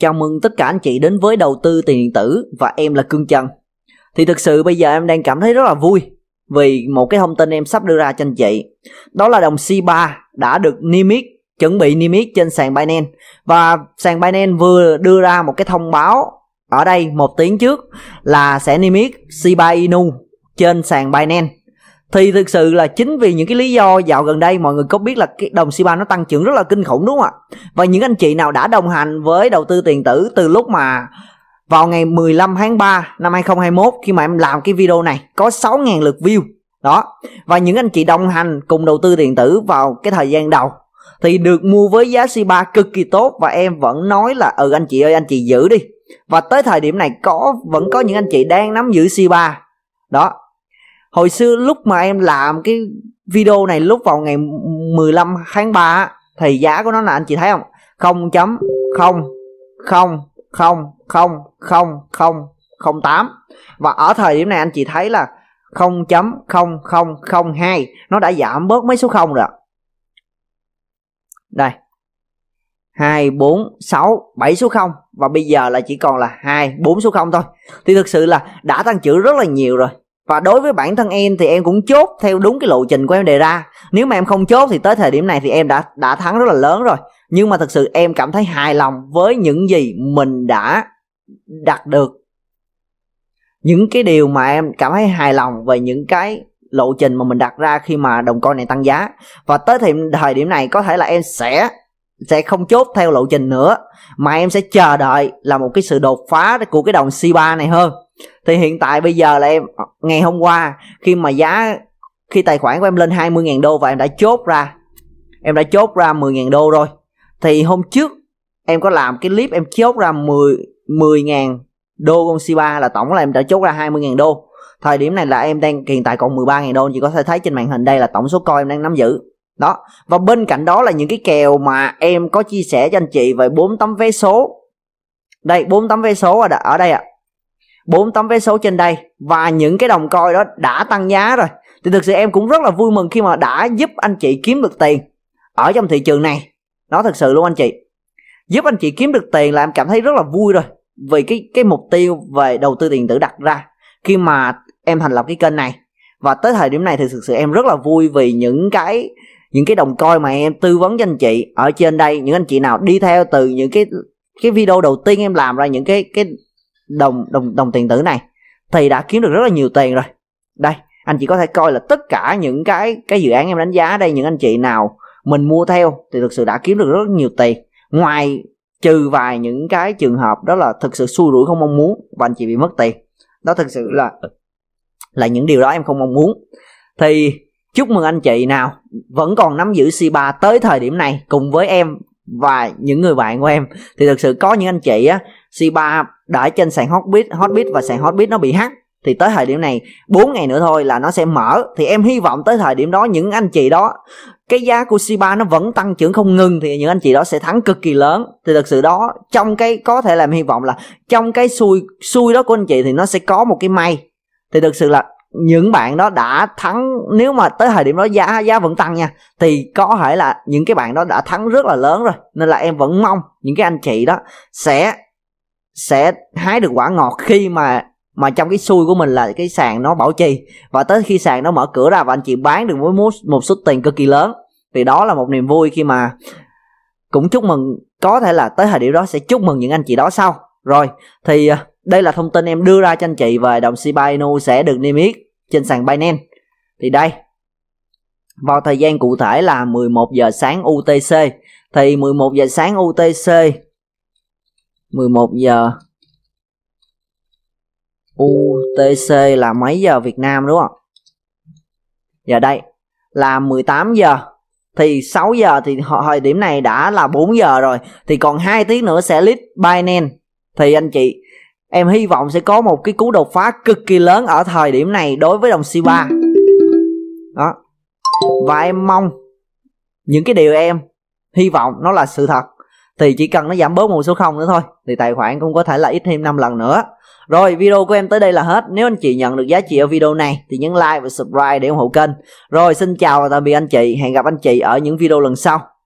Chào mừng tất cả anh chị đến với đầu tư tiền điện tử và em là Cương Trần. Thì thực sự bây giờ em đang cảm thấy rất là vui vì một cái thông tin em sắp đưa ra cho anh chị. Đó là đồng c đã được niêm yết chuẩn bị niêm yết trên sàn Binance và sàn Binance vừa đưa ra một cái thông báo ở đây một tiếng trước là sẽ niêm yết c Inu trên sàn Binance thì thực sự là chính vì những cái lý do dạo gần đây mọi người có biết là cái đồng SIBA nó tăng trưởng rất là kinh khủng đúng không ạ và những anh chị nào đã đồng hành với đầu tư tiền tử từ lúc mà vào ngày 15 tháng 3 năm 2021 khi mà em làm cái video này có 6.000 lượt view đó và những anh chị đồng hành cùng đầu tư tiền tử vào cái thời gian đầu thì được mua với giá SIBA cực kỳ tốt và em vẫn nói là ừ anh chị ơi anh chị giữ đi và tới thời điểm này có vẫn có những anh chị đang nắm giữ SIBA đó hồi xưa lúc mà em làm cái video này lúc vào ngày 15 tháng 3 thì giá của nó là anh chị thấy không không chấm không không không không không không không tám và ở thời điểm này anh chị thấy là 0.0002 nó đã giảm bớt mấy số không rồi đây 2, 4, 6, 7 số 0 và bây giờ là chỉ còn là 2, 4 số 0 thôi thì thực sự là đã tăng trưởng rất là nhiều rồi và đối với bản thân em thì em cũng chốt theo đúng cái lộ trình của em đề ra nếu mà em không chốt thì tới thời điểm này thì em đã đã thắng rất là lớn rồi nhưng mà thực sự em cảm thấy hài lòng với những gì mình đã đạt được những cái điều mà em cảm thấy hài lòng về những cái lộ trình mà mình đặt ra khi mà đồng coin này tăng giá và tới thời, thời điểm này có thể là em sẽ sẽ không chốt theo lộ trình nữa mà em sẽ chờ đợi là một cái sự đột phá của cái đồng C3 này hơn thì hiện tại bây giờ là em ngày hôm qua khi mà giá khi tài khoản của em lên 20.000 đô và em đã chốt ra em đã chốt ra 10.000 đô rồi thì hôm trước em có làm cái clip em chốt ra 10 10.000 đô con Shiba là tổng là em đã chốt ra 20.000 đô thời điểm này là em đang hiện tại còn 13.000 đô chỉ có thể thấy trên màn hình đây là tổng số coin em đang nắm giữ đó và bên cạnh đó là những cái kèo mà em có chia sẻ cho anh chị về bốn tấm vé số đây bốn tấm vé số ở đây ạ à bốn tấm vé số trên đây và những cái đồng coi đó đã tăng giá rồi thì thực sự em cũng rất là vui mừng khi mà đã giúp anh chị kiếm được tiền ở trong thị trường này nó thật sự luôn anh chị giúp anh chị kiếm được tiền là em cảm thấy rất là vui rồi vì cái cái mục tiêu về đầu tư tiền tử đặt ra khi mà em thành lập cái kênh này và tới thời điểm này thì thực sự em rất là vui vì những cái những cái đồng coi mà em tư vấn cho anh chị ở trên đây những anh chị nào đi theo từ những cái cái video đầu tiên em làm ra những cái cái đồng đồng đồng tiền tử này thì đã kiếm được rất là nhiều tiền rồi đây anh chị có thể coi là tất cả những cái cái dự án em đánh giá đây những anh chị nào mình mua theo thì thực sự đã kiếm được rất nhiều tiền ngoài trừ vài những cái trường hợp đó là thực sự xui rủi không mong muốn và anh chị bị mất tiền đó thực sự là là những điều đó em không mong muốn thì chúc mừng anh chị nào vẫn còn nắm giữ C3 tới thời điểm này cùng với em và những người bạn của em thì thực sự có những anh chị á C3 đã trên sàn Hotbit Hotbit và sàn Hotbit nó bị hack thì tới thời điểm này 4 ngày nữa thôi là nó sẽ mở thì em hy vọng tới thời điểm đó những anh chị đó cái giá của c nó vẫn tăng trưởng không ngừng thì những anh chị đó sẽ thắng cực kỳ lớn thì thật sự đó trong cái có thể làm hy vọng là trong cái xui xui đó của anh chị thì nó sẽ có một cái may thì thực sự là những bạn đó đã thắng nếu mà tới thời điểm đó giá giá vẫn tăng nha thì có thể là những cái bạn đó đã thắng rất là lớn rồi nên là em vẫn mong những cái anh chị đó sẽ sẽ hái được quả ngọt khi mà mà trong cái xui của mình là cái sàn nó bảo trì và tới khi sàn nó mở cửa ra và anh chị bán được với một, một số tiền cực kỳ lớn thì đó là một niềm vui khi mà cũng chúc mừng có thể là tới thời điểm đó sẽ chúc mừng những anh chị đó sau rồi thì à, đây là thông tin em đưa ra cho anh chị về đồng Shibainu sẽ được niêm yết trên sàn Binance thì đây vào thời gian cụ thể là 11 giờ sáng UTC thì 11 giờ sáng UTC 11 giờ UTC là mấy giờ Việt Nam đúng không? Giờ đây là 18 giờ thì 6 giờ thì thời điểm này đã là 4 giờ rồi thì còn 2 tiếng nữa sẽ list Binance thì anh chị Em hy vọng sẽ có một cái cú đột phá cực kỳ lớn ở thời điểm này đối với đồng C3. Đó. Và em mong những cái điều em hy vọng nó là sự thật thì chỉ cần nó giảm bớt một số không nữa thôi thì tài khoản cũng có thể là ít thêm 5 lần nữa. Rồi video của em tới đây là hết. Nếu anh chị nhận được giá trị ở video này thì nhấn like và subscribe để ủng hộ kênh. Rồi xin chào và tạm biệt anh chị. Hẹn gặp anh chị ở những video lần sau.